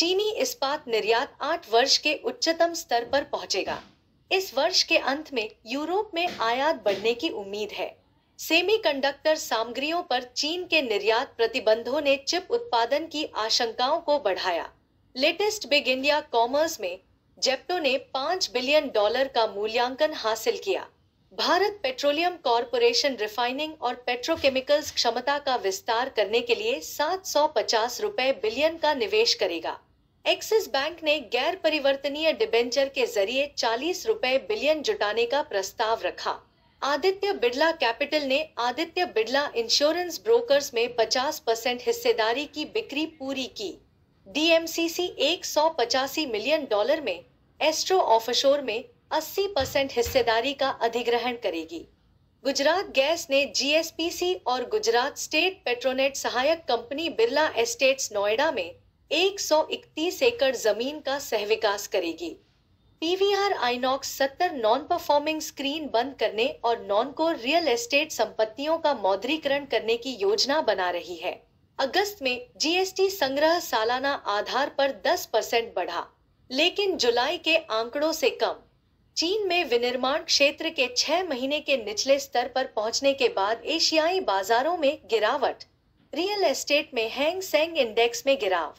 चीनी इस्पात निर्यात आठ वर्ष के उच्चतम स्तर पर पहुंचेगा इस वर्ष के अंत में यूरोप में आयात बढ़ने की उम्मीद है सेमीकंडक्टर सामग्रियों पर चीन के निर्यात प्रतिबंधों ने चिप उत्पादन की आशंकाओं को बढ़ाया लेटेस्ट बिग इंडिया कॉमर्स में जेप्टो ने पाँच बिलियन डॉलर का मूल्यांकन हासिल किया भारत पेट्रोलियम कॉरपोरेशन रिफाइनिंग और पेट्रोकेमिकल्स क्षमता का विस्तार करने के लिए पचास रुपए बिलियन का निवेश करेगा एक्सिस बैंक ने गैर परिवर्तनीय डिबेंचर के जरिए चालीस रुपए बिलियन जुटाने का प्रस्ताव रखा आदित्य बिड़ला कैपिटल ने आदित्य बिड़ला इंश्योरेंस ब्रोकर्स में 50 परसेंट हिस्सेदारी की बिक्री पूरी की डीएमसीसी एक सौ पचासी मिलियन डॉलर में एस्ट्रो ऑफशोर में 80 परसेंट हिस्सेदारी का अधिग्रहण करेगी गुजरात गैस ने जीएसपीसी और गुजरात स्टेट पेट्रोनेट सहायक कंपनी बिरला एस्टेट्स नोएडा में 131 एकड़ जमीन का सहविकास करेगी पीवीआर आईनॉक्स सत्तर नॉन परफॉर्मिंग स्क्रीन बंद करने और नॉन कोर रियल एस्टेट संपत्तियों का मौद्रीकरण करने की योजना बना रही है अगस्त में जीएसटी संग्रह सालाना आधार पर 10 परसेंट बढ़ा लेकिन जुलाई के आंकड़ों से कम चीन में विनिर्माण क्षेत्र के छह महीने के निचले स्तर पर पहुंचने के बाद एशियाई बाजारों में गिरावट रियल एस्टेट में हैंग सेंग इंडेक्स में गिराव